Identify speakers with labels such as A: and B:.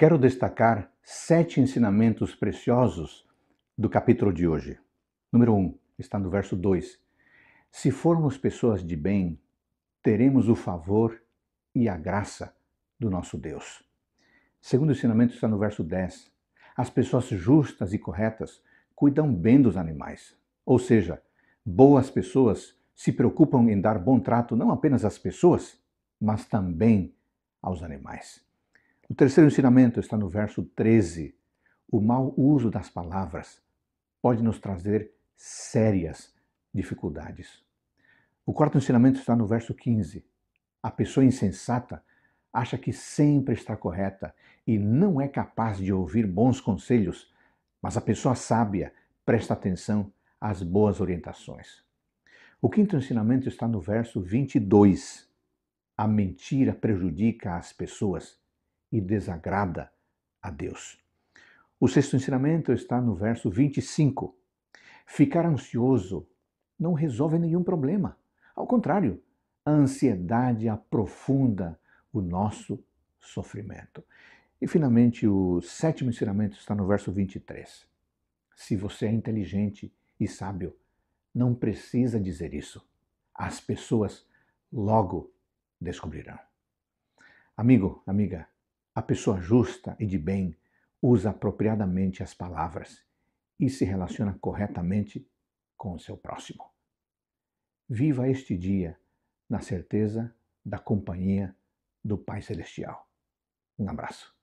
A: quero destacar sete ensinamentos preciosos do capítulo de hoje. Número 1 um, está no verso 2. Se formos pessoas de bem, teremos o favor e a graça do nosso Deus. Segundo ensinamento está no verso 10. As pessoas justas e corretas cuidam bem dos animais. Ou seja, boas pessoas se preocupam em dar bom trato não apenas às pessoas, mas também aos animais. O terceiro ensinamento está no verso 13. O mau uso das palavras pode nos trazer sérias dificuldades. O quarto ensinamento está no verso 15. A pessoa insensata acha que sempre está correta e não é capaz de ouvir bons conselhos, mas a pessoa sábia presta atenção às boas orientações. O quinto ensinamento está no verso 22. A mentira prejudica as pessoas e desagrada a Deus. O sexto ensinamento está no verso 25. Ficar ansioso não resolve nenhum problema. Ao contrário, a ansiedade aprofunda o nosso sofrimento. E finalmente, o sétimo ensinamento está no verso 23. Se você é inteligente e sábio, não precisa dizer isso. As pessoas logo descobrirão. Amigo, amiga, a pessoa justa e de bem usa apropriadamente as palavras e se relaciona corretamente com o seu próximo. Viva este dia na certeza da companhia do Pai Celestial. Um abraço.